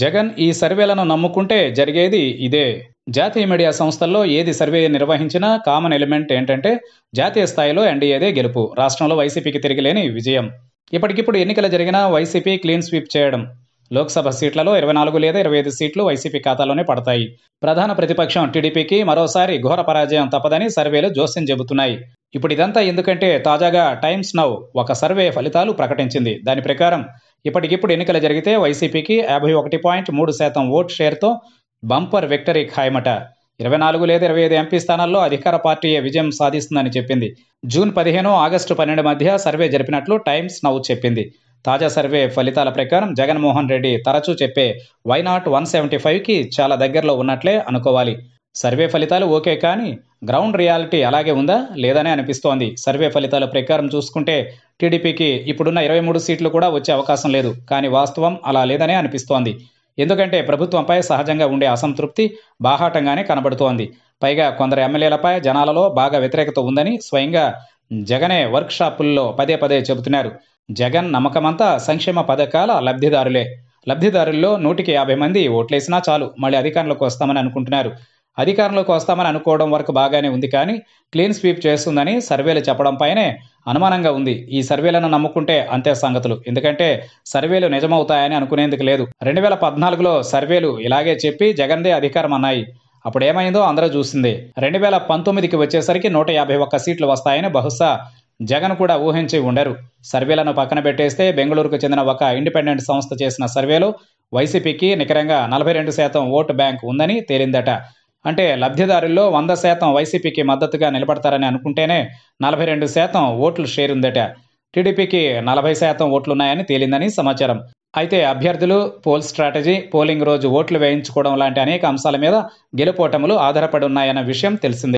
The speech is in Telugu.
జగన్ ఈ సర్వేలను నమ్ముకుంటే జరిగేది ఇదే జాతీయ మీడియా సంస్థల్లో ఏది సర్వే నిర్వహించినా కామన్ ఎలిమెంట్ ఏంటంటే జాతీయ స్థాయిలో ఎన్డీఏదే గెలుపు రాష్ట్రంలో వైసీపీకి తిరిగిలేని విజయం ఇప్పటికిప్పుడు ఎన్నికలు జరిగినా వైసీపీ క్లీన్ స్వీప్ చేయడం లోక్సభ సీట్లలో ఇరవై నాలుగు లేదా ఇరవై ఐదు సీట్లు వైసీపీ ఖాతాలోనే పడతాయి ప్రధాన ప్రతిపక్షం టీడీపీకి మరోసారి ఘోర పరాజయం తప్పదని సర్వేలు జోస్యం చెబుతున్నాయి ఇప్పుడు ఇదంతా ఎందుకంటే తాజాగా టైమ్స్ నౌ ఒక సర్వే ఫలితాలు ప్రకటించింది దాని ప్రకారం ఇప్పటికిప్పుడు ఎన్నికలు జరిగితే వైసీపీకి యాభై ఒకటి పాయింట్ మూడు శాతం ఓట్ షేర్తో బంపర్ విక్టరీ ఖాయమట ఇరవై నాలుగు లేదా ఇరవై ఐదు ఎంపీ స్థానాల్లో అధికార పార్టీయే విజయం సాధిస్తుందని చెప్పింది జూన్ పదిహేను ఆగస్టు పన్నెండు మధ్య సర్వే జరిపినట్లు టైమ్స్ నౌ చెప్పింది తాజా సర్వే ఫలితాల ప్రకారం జగన్మోహన్ రెడ్డి తరచూ చెప్పే వైనాట్ వన్ సెవెంటీ ఫైవ్కి చాలా దగ్గరలో ఉన్నట్లే అనుకోవాలి సర్వే ఫలితాలు ఓకే కానీ గ్రౌండ్ రియాలిటీ అలాగే ఉందా లేదనే అనిపిస్తోంది సర్వే ఫలితాల ప్రకారం చూసుకుంటే టీడీపీకి ఇప్పుడున్న ఇరవై మూడు సీట్లు కూడా వచ్చే అవకాశం లేదు కానీ వాస్తవం అలా లేదనే అనిపిస్తోంది ఎందుకంటే ప్రభుత్వంపై సహజంగా ఉండే అసంతృప్తి బాహాటంగానే కనబడుతోంది పైగా కొందరు ఎమ్మెల్యేలపై జనాలలో బాగా వ్యతిరేకత ఉందని స్వయంగా జగనే వర్క్షాపుల్లో పదే పదే చెబుతున్నారు జగన్ నమ్మకమంతా సంక్షేమ పథకాల లబ్ధిదారులే లబ్ధిదారుల్లో నూటికి యాభై మంది ఓట్లేసినా చాలు మళ్ళీ అధికారంలోకి వస్తామని అనుకుంటున్నారు అధికారంలోకి వస్తామని అనుకోవడం వరకు బాగానే ఉంది కానీ క్లీన్ స్వీప్ చేస్తుందని సర్వేలు చెప్పడం పైనే అనుమానంగా ఉంది ఈ సర్వేలను నమ్ముకుంటే అంతే సంగతులు ఎందుకంటే సర్వేలు నిజమవుతాయని అనుకునేందుకు లేదు రెండు వేల పద్నాలుగులో సర్వేలు ఇలాగే చెప్పి జగన్దే అధికారం అన్నాయి అప్పుడు ఏమైందో అందరూ చూసింది రెండు వేల పంతొమ్మిదికి వచ్చేసరికి నూట యాభై ఒక్క సీట్లు వస్తాయని బహుశా జగన్ కూడా ఊహించి ఉండరు సర్వేలను పక్కన పెట్టేస్తే బెంగళూరుకు చెందిన ఒక ఇండిపెండెంట్ సంస్థ చేసిన సర్వేలో వైసీపీకి నికరంగా నలభై రెండు శాతం ఓటు బ్యాంక్ ఉందని తేలిందట అంటే లబ్ధిదారుల్లో వంద శాతం వైసీపీకి మద్దతుగా నిలబడతారని అనుకుంటేనే నలభై రెండు శాతం ఓట్లు షేర్ ఉందట టీడీపీకి నలభై శాతం ఓట్లున్నాయని తేలిందని సమాచారం అయితే అభ్యర్థులు పోల్ స్ట్రాటజీ పోలింగ్ రోజు ఓట్లు వేయించుకోవడం లాంటి అనేక అంశాల మీద గెలుపోటములు ఆధారపడి ఉన్నాయన్న విషయం తెలిసిందే